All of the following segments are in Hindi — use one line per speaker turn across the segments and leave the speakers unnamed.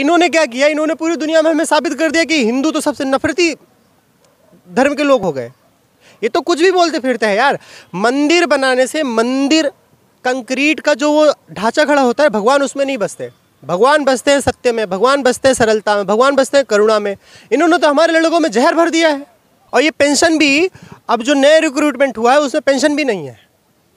इन्होंने क्या किया इन्होंने पूरी दुनिया में हमें साबित कर दिया कि हिंदू तो सबसे नफरती धर्म के लोग हो गए ये तो कुछ भी बोलते फिरते हैं यार मंदिर बनाने से मंदिर कंक्रीट का जो वो ढांचा खड़ा होता है भगवान उसमें नहीं बसते भगवान बसते हैं सत्य में भगवान बसते हैं सरलता में भगवान बसते हैं करुणा में इन्होंने तो हमारे लड़कों में जहर भर दिया है और ये पेंशन भी अब जो नए रिक्रूटमेंट हुआ है उसमें पेंशन भी नहीं है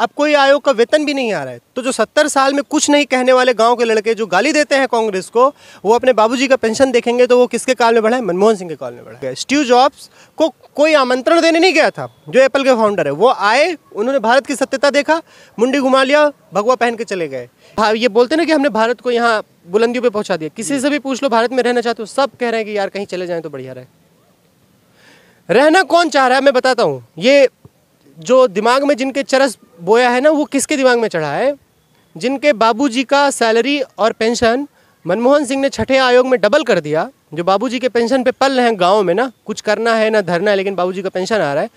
अब कोई आयोग का वेतन भी नहीं आ रहा है तो जो सत्तर साल में कुछ नहीं कहने वाले गांव के लड़के जो गाली देते हैं कांग्रेस को वो अपने बाबूजी का पेंशन देखेंगे तो वो किसके काल में बढ़ा है मनमोहन सिंह के काल में बढ़ा है स्टीव जॉब्स को कोई आमंत्रण देने नहीं गया था जो एप्पल के फाउंडर है वो आए उन्होंने भारत की सत्यता देखा मुंडी घुमा लिया भगवा पहन के चले गए ये बोलते ना कि हमने भारत को यहाँ बुलंदियों पर पहुँचा दिया किसी से भी पूछ लो भारत में रहना चाहते हो सब कह रहे हैं कि यार कहीं चले जाएँ तो बढ़िया रहे रहना कौन चाह रहा है मैं बताता हूँ ये जो दिमाग में जिनके चरस बोया है ना वो किसके दिमाग में चढ़ा है जिनके बाबूजी का सैलरी और पेंशन मनमोहन सिंह ने छठे आयोग में डबल कर दिया जो बाबूजी के पेंशन पे पल रहे हैं गाँव में ना कुछ करना है ना धरना है लेकिन बाबूजी का पेंशन आ रहा है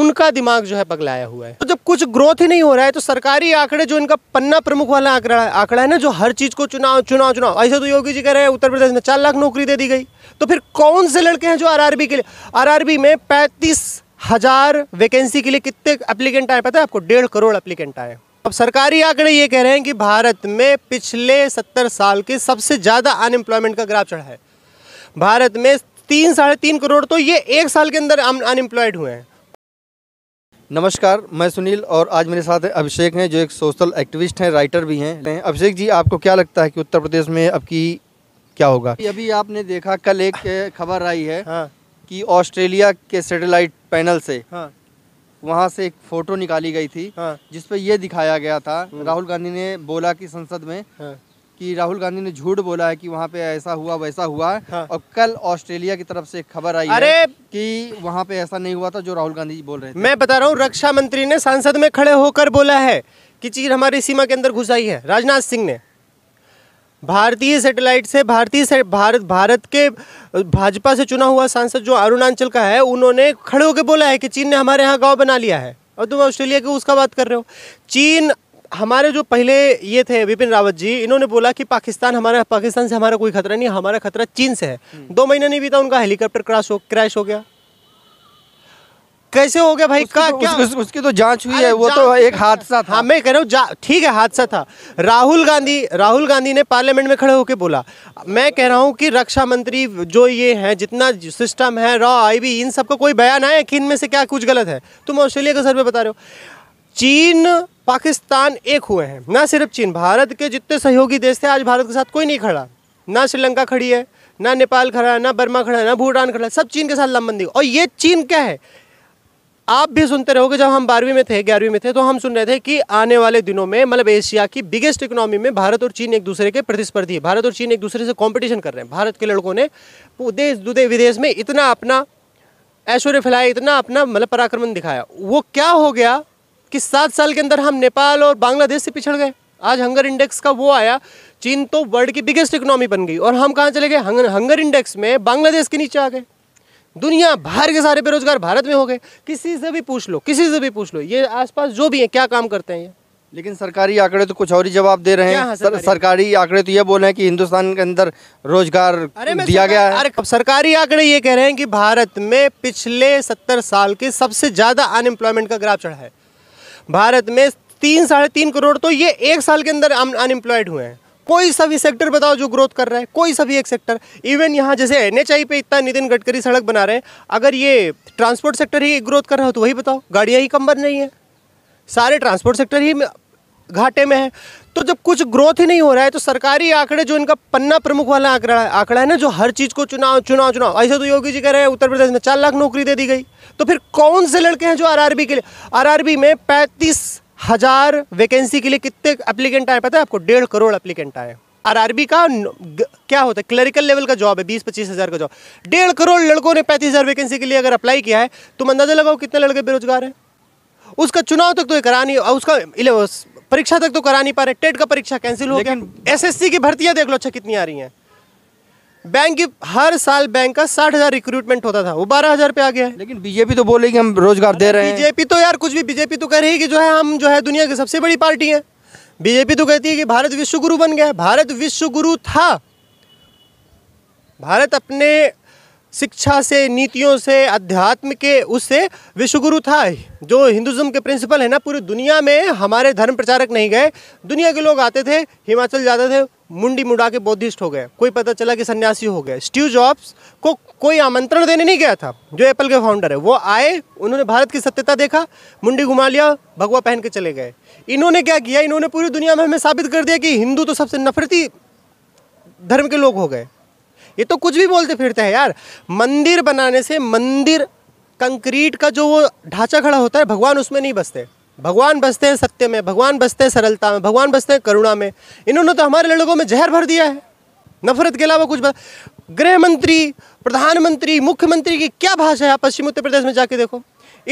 उनका दिमाग जो है पगलाया हुआ है तो जब कुछ ग्रोथ ही नहीं हो रहा है तो सरकारी आंकड़े जो इनका पन्ना प्रमुख वाला आंकड़ा आंकड़ा है ना जो हर चीज़ को चुनाव चुनाव चुनाव ऐसे तो योगी जी कह रहे हैं उत्तर प्रदेश में चार लाख नौकरी दे दी गई तो फिर कौन से लड़के हैं जो आर के लिए आर में पैंतीस हज़ार वैकेंसी के लिए कितने एप्लीकेंट आए पता है आपको डेढ़ करोड़ एप्लीकेंट आए अब सरकारी आंकड़े ये कह रहे हैं कि भारत में पिछले सत्तर साल के सबसे ज़्यादा अनएम्प्लॉयमेंट का ग्राफ चढ़ा है भारत में तीन साढ़े तीन करोड़ तो ये एक साल के अंदर अनएम्प्लॉयड हुए हैं
नमस्कार मैं सुनील और आज मेरे साथ अभिषेक हैं जो एक सोशल एक्टिविस्ट हैं राइटर भी हैं अभिषेक जी आपको क्या लगता है कि उत्तर प्रदेश में अब की क्या होगा अभी आपने देखा कल एक खबर आई है हाँ। कि ऑस्ट्रेलिया के सैटेलाइट पैनल से हाँ। वहाँ से एक फोटो निकाली गई थी हाँ। जिसपे ये दिखाया गया था हम्म। राहुल गांधी ने बोला कि संसद में हाँ। कि राहुल गांधी ने झूठ बोला है कि वहाँ पे ऐसा हुआ वैसा हुआ हाँ। और कल ऑस्ट्रेलिया की तरफ से खबर आई अरे कि वहाँ पे ऐसा नहीं हुआ था जो राहुल गांधी बोल रहे थे मैं
बता रहा हूँ रक्षा मंत्री ने संसद में खड़े होकर बोला है कि चीज हमारी सीमा के अंदर घुस आई है राजनाथ सिंह ने भारतीय सैटेलाइट से भारतीय से भारत भारत के भाजपा से चुना हुआ सांसद जो अरुणाचल का है उन्होंने खड़े होकर बोला है कि चीन ने हमारे यहाँ गाँव बना लिया है और तुम ऑस्ट्रेलिया के उसका बात कर रहे हो चीन हमारे जो पहले ये थे विपिन रावत जी इन्होंने बोला कि पाकिस्तान हमारा पाकिस्तान से हमारा कोई खतरा नहीं हमारा खतरा चीन से है हम्म। दो महीना नहीं बीता उनका हेलीकॉप्टर क्रैश हो क्रैश हो गया कैसे हो गया भाई का तो, क्या उसकी, उसकी तो जांच हुई है वो तो एक हादसा था हाँ, मैं कह रहा हूँ ठीक है हादसा था राहुल गांधी राहुल गांधी ने पार्लियामेंट में खड़े होकर बोला मैं कह रहा हूँ कि रक्षा मंत्री जो ये हैं जितना सिस्टम है रॉ आईबी इन सबका कोई बयान आया कि इनमें से क्या कुछ गलत है तुम ऑस्ट्रेलिया का सर्वे बता रहे हो चीन पाकिस्तान एक हुए हैं ना सिर्फ चीन भारत के जितने सहयोगी देश थे आज भारत के साथ कोई नहीं खड़ा ना श्रीलंका खड़ी है ना नेपाल खड़ा है ना बर्मा खड़ा है ना भूटान खड़ा है सब चीन के साथ लंबंदी और ये चीन क्या है आप भी सुनते रहोगे जब हम बारहवीं में थे ग्यारहवीं में थे तो हम सुन रहे थे कि आने वाले दिनों में मतलब एशिया की बिगेस्ट इकोनॉमी में भारत और चीन एक दूसरे के प्रतिस्पर्धी है भारत और चीन एक दूसरे से कंपटीशन कर रहे हैं भारत के लड़कों ने देश दुदे विदेश में इतना अपना ऐश्वर्य फैलाया इतना अपना मतलब पराक्रमण दिखाया वो क्या हो गया कि सात साल के अंदर हम नेपाल और बांग्लादेश से पिछड़ गए आज हंगर इंडेक्स का वो आया चीन तो वर्ल्ड की बिगेस्ट इकोनॉमी बन गई और हम कहाँ चले गए हंगर इंडेक्स में बांग्लादेश के नीचे आ गए दुनिया भर के सारे बेरोजगार भारत में हो गए किसी से भी पूछ लो किसी से भी पूछ लो ये आसपास जो भी है क्या काम करते हैं ये
लेकिन सरकारी आंकड़े तो कुछ और ही जवाब दे रहे हैं सर, सरकारी आंकड़े तो ये बोल रहे हैं कि हिंदुस्तान के अंदर रोजगार
दिया गया है अरे सरकारी आंकड़े ये कह रहे हैं कि भारत में पिछले सत्तर साल के सबसे ज़्यादा अनएम्प्लॉयमेंट का ग्राफ चढ़ा है भारत में तीन साढ़े तीन करोड़ तो ये एक साल के अंदर अनएम्प्लॉयड हुए हैं कोई सा भी सेक्टर बताओ जो ग्रोथ कर रहा है कोई सा भी एक सेक्टर इवन यहाँ जैसे एन पे इतना नितिन गडकरी सड़क बना रहे हैं अगर ये ट्रांसपोर्ट सेक्टर ही ग्रोथ कर रहा हो तो वही बताओ गाड़ियाँ ही कम बन रही हैं सारे ट्रांसपोर्ट सेक्टर ही घाटे में है तो जब कुछ ग्रोथ ही नहीं हो रहा है तो सरकारी आंकड़े जो इनका पन्ना प्रमुख वाला आंकड़ा है आंकड़ा है ना जो हर चीज़ को चुनाव चुनाव चुनाव ऐसे तो योगी जी कह रहे हैं उत्तर प्रदेश में चार लाख नौकरी दे दी गई तो फिर कौन से लड़के हैं जो आरआरबी के लिए आरआरबी में पैंतीस हज़ार वैकेंसी के लिए कितने एप्लीकेंट आए पता है आपको डेढ़ करोड़ एप्लीकेंट आए आरआरबी का क्या होता है क्लरिकल लेवल का जॉब है बीस पच्चीस हज़ार का जॉब डेढ़ करोड़ लड़कों ने पैंतीस हज़ार वैकेंसी के लिए अगर अप्लाई किया है तो अंदाज़ा लगाओ कितने लड़के बेरोजगार हैं उसका चुनाव तक तो करा नहीं उसका परीक्षा तक तो करा नहीं पा रहे टेट का परीक्षा कैंसिल हो गया एसएससी की भर्तियां देख लो अच्छा कितनी आ रही हैं बैंक की हर साल बैंक का साठ हजार रिक्रूटमेंट होता था वो बारह हजार पे आ गया है लेकिन बीजेपी तो बोलेगी हम रोजगार दे रहे हैं बीजेपी तो यार कुछ भी बीजेपी तो कह रही है कि जो है हम जो है दुनिया की सबसे बड़ी पार्टी है बीजेपी तो कहती है कि भारत विश्व गुरु बन गया भारत विश्व गुरु था भारत अपने शिक्षा से नीतियों से अध्यात्म के उससे विश्वगुरु था जो हिंदुज्म के प्रिंसिपल है ना पूरी दुनिया में हमारे धर्म प्रचारक नहीं गए दुनिया के लोग आते थे हिमाचल जाते थे मुंडी मुड़ा के बौद्धिस्ट हो गए कोई पता चला कि सन्यासी हो गए स्टीव जॉब्स को कोई आमंत्रण देने नहीं गया था जो एप्पल के फाउंडर है वो आए उन्होंने भारत की सत्यता देखा मुंडी घुमा लिया भगवा पहन के चले गए इन्होंने क्या किया इन्होंने पूरी दुनिया में हमें साबित कर दिया कि हिंदू तो सबसे नफरती धर्म के लोग हो गए ये तो कुछ भी बोलते फिरते हैं यार मंदिर बनाने से मंदिर कंक्रीट का जो वो ढांचा खड़ा होता है भगवान उसमें नहीं बसते भगवान बसते हैं सत्य में भगवान बसते हैं सरलता में भगवान बसते हैं करुणा में इन्होंने तो हमारे लड़कों में जहर भर दिया है नफरत के अलावा कुछ गृह मंत्री प्रधानमंत्री मुख्यमंत्री की क्या भाषा है आप पश्चिम उत्तर प्रदेश में जाके देखो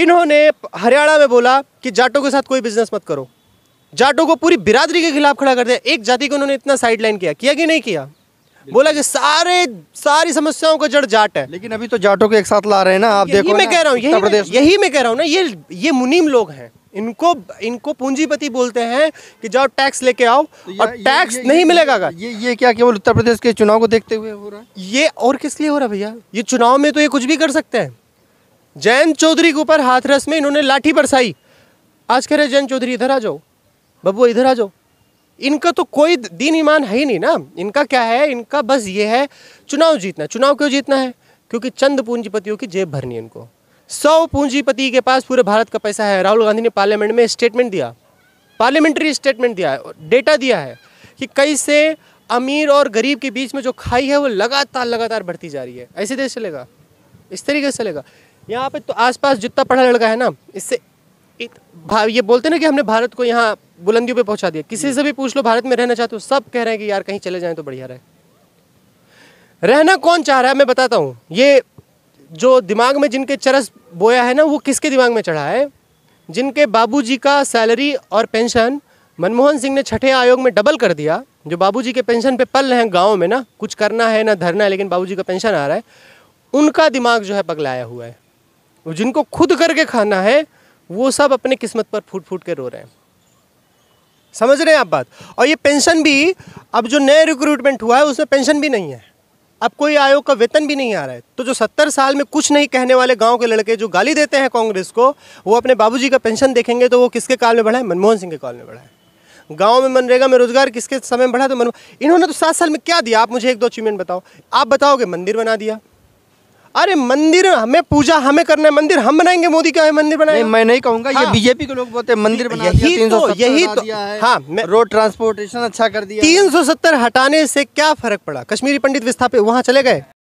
इन्होंने हरियाणा में बोला कि जाटों के साथ कोई बिजनेस मत करो जाटों को पूरी बिरादरी के खिलाफ खड़ा कर दिया एक जाति को उन्होंने इतना साइड लाइन किया किया कि नहीं किया बोला कि सारे सारी समस्याओं का जड़ जाट है लेकिन
अभी तो जाटों को एक साथ ला रहे हैं ना आप देखो मैं कह रहा हूँ यही
मैं कह रहा हूँ ना ये ये मुनीम लोग हैं इनको इनको पूंजीपति बोलते हैं कि जाओ टैक्स लेके आओ तो और टैक्स ये, ये, नहीं ये, मिलेगा ये ये क्या केवल उत्तर प्रदेश के चुनाव को देखते हुए हो रहा है ये और किस लिए हो रहा है भैया ये चुनाव में तो ये कुछ भी कर सकते हैं जयंत चौधरी के ऊपर हाथरस में इन्होंने लाठी बरसाई आज कह रहे जयंत चौधरी इधर आ जाओ बबू इधर आ जाओ इनका तो कोई दीन ईमान है ही नहीं ना इनका क्या है इनका बस ये है चुनाव जीतना चुनाव क्यों जीतना है क्योंकि चंद पूंजीपतियों की जेब भरनी इनको सौ पूंजीपति के पास पूरे भारत का पैसा है राहुल गांधी ने पार्लियामेंट में स्टेटमेंट दिया पार्लियामेंट्री स्टेटमेंट दिया है डेटा दिया है कि कैसे अमीर और गरीब के बीच में जो खाई है वो लगातार लगातार बढ़ती जा रही है ऐसे देश चलेगा इस तरीके से चलेगा यहाँ पे तो आसपास जितना पढ़ा लड़का है ना इससे ये बोलते ना कि हमने भारत को यहाँ बुलंदियों पे पहुँचा दिया किसी से भी पूछ लो भारत में रहना चाहते हो सब कह रहे हैं कि यार कहीं चले जाएँ तो बढ़िया रहे रहना कौन चाह रहा है मैं बताता हूँ ये जो दिमाग में जिनके चरस बोया है ना वो किसके दिमाग में चढ़ा है जिनके बाबूजी का सैलरी और पेंशन मनमोहन सिंह ने छठे आयोग में डबल कर दिया जो बाबूजी के पेंशन पे पल हैं गांव में ना कुछ करना है ना धरना है लेकिन बाबूजी का पेंशन आ रहा है उनका दिमाग जो है पगलाया हुआ है जिनको खुद करके खाना है वो सब अपने किस्मत पर फूट फूट के रो रहे हैं समझ रहे हैं आप बात और ये पेंशन भी अब जो नए रिक्रूटमेंट हुआ है उसमें पेंशन भी नहीं है अब कोई आयोग का वेतन भी नहीं आ रहा है तो जो सत्तर साल में कुछ नहीं कहने वाले गांव के लड़के जो गाली देते हैं कांग्रेस को वो अपने बाबूजी का पेंशन देखेंगे तो वो किसके काल में बढ़ा है मनमोहन सिंह के काल में बढ़ा है गांव में मनरेगा में रोजगार किसके समय में बढ़ा तो मनमोहन इन्होंने तो सात साल में क्या दिया आप मुझे एक दो अचीवमेंट बताओ आप बताओगे मंदिर बना दिया अरे मंदिर हमें पूजा हमें करना है मंदिर हम बनाएंगे मोदी क्या मंदिर बनाएंगे नहीं, मैं नहीं कहूंगा हाँ। ये बीजेपी के
लोग बोलते हैं मंदिर बना तो, यही तो यही तो हाँ मैं, रोड
ट्रांसपोर्टेशन अच्छा कर दिया तीन सौ सत्तर हटाने से क्या फर्क पड़ा कश्मीरी पंडित विस्थापित वहाँ चले गए